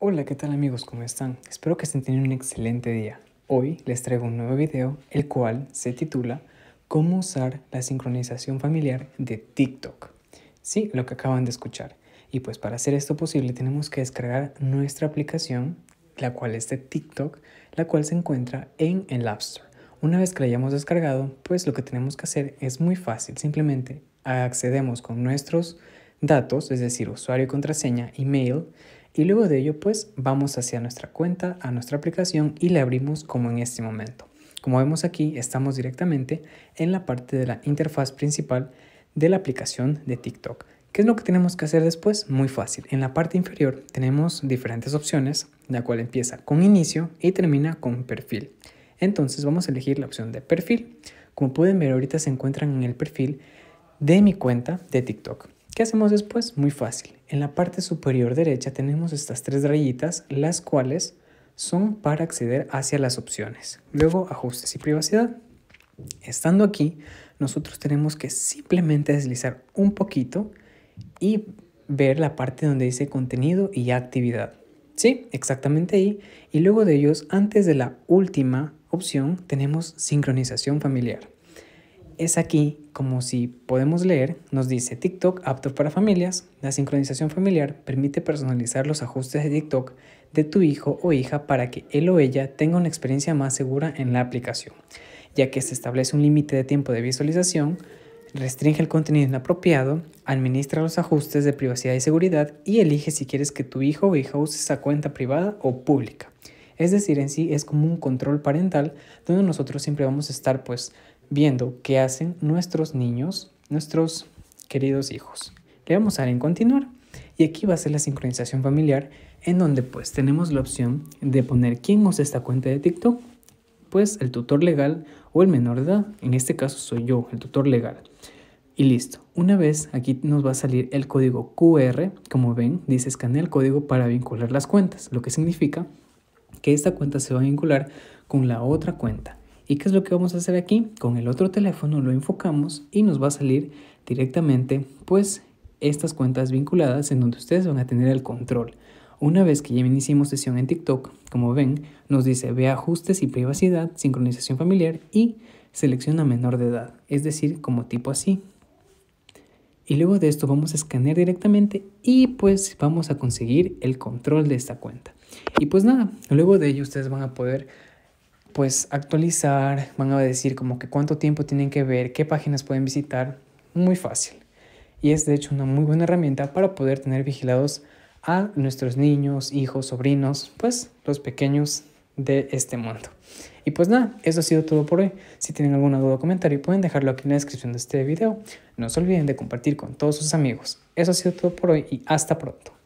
Hola, ¿qué tal amigos? ¿Cómo están? Espero que estén teniendo un excelente día. Hoy les traigo un nuevo video, el cual se titula ¿Cómo usar la sincronización familiar de TikTok? Sí, lo que acaban de escuchar. Y pues para hacer esto posible tenemos que descargar nuestra aplicación, la cual es de TikTok, la cual se encuentra en el App Store. Una vez que la hayamos descargado, pues lo que tenemos que hacer es muy fácil. Simplemente accedemos con nuestros datos, es decir, usuario y contraseña, email, y luego de ello, pues vamos hacia nuestra cuenta, a nuestra aplicación y la abrimos como en este momento. Como vemos aquí, estamos directamente en la parte de la interfaz principal de la aplicación de TikTok. ¿Qué es lo que tenemos que hacer después? Muy fácil. En la parte inferior tenemos diferentes opciones, la cual empieza con inicio y termina con perfil. Entonces vamos a elegir la opción de perfil. Como pueden ver ahorita se encuentran en el perfil de mi cuenta de TikTok. ¿Qué hacemos después? Muy fácil. En la parte superior derecha tenemos estas tres rayitas, las cuales son para acceder hacia las opciones. Luego, ajustes y privacidad. Estando aquí, nosotros tenemos que simplemente deslizar un poquito y ver la parte donde dice contenido y actividad. Sí, exactamente ahí. Y luego de ellos, antes de la última opción, tenemos sincronización familiar es aquí como si podemos leer, nos dice TikTok apto para familias. La sincronización familiar permite personalizar los ajustes de TikTok de tu hijo o hija para que él o ella tenga una experiencia más segura en la aplicación, ya que se establece un límite de tiempo de visualización, restringe el contenido inapropiado, administra los ajustes de privacidad y seguridad y elige si quieres que tu hijo o hija use esa cuenta privada o pública. Es decir, en sí es como un control parental donde nosotros siempre vamos a estar pues viendo qué hacen nuestros niños, nuestros queridos hijos. Le vamos a dar en continuar. Y aquí va a ser la sincronización familiar, en donde pues tenemos la opción de poner quién usa esta cuenta de TikTok, pues el tutor legal o el menor de edad. En este caso soy yo, el tutor legal. Y listo. Una vez aquí nos va a salir el código QR, como ven, dice escanea el código para vincular las cuentas, lo que significa que esta cuenta se va a vincular con la otra cuenta. ¿Y qué es lo que vamos a hacer aquí? Con el otro teléfono lo enfocamos y nos va a salir directamente pues estas cuentas vinculadas en donde ustedes van a tener el control. Una vez que ya iniciamos sesión en TikTok, como ven, nos dice ve ajustes y privacidad, sincronización familiar y selecciona menor de edad, es decir, como tipo así. Y luego de esto vamos a escanear directamente y pues vamos a conseguir el control de esta cuenta. Y pues nada, luego de ello ustedes van a poder pues actualizar, van a decir como que cuánto tiempo tienen que ver, qué páginas pueden visitar, muy fácil. Y es de hecho una muy buena herramienta para poder tener vigilados a nuestros niños, hijos, sobrinos, pues los pequeños de este mundo. Y pues nada, eso ha sido todo por hoy. Si tienen alguna duda o comentario pueden dejarlo aquí en la descripción de este video. No se olviden de compartir con todos sus amigos. Eso ha sido todo por hoy y hasta pronto.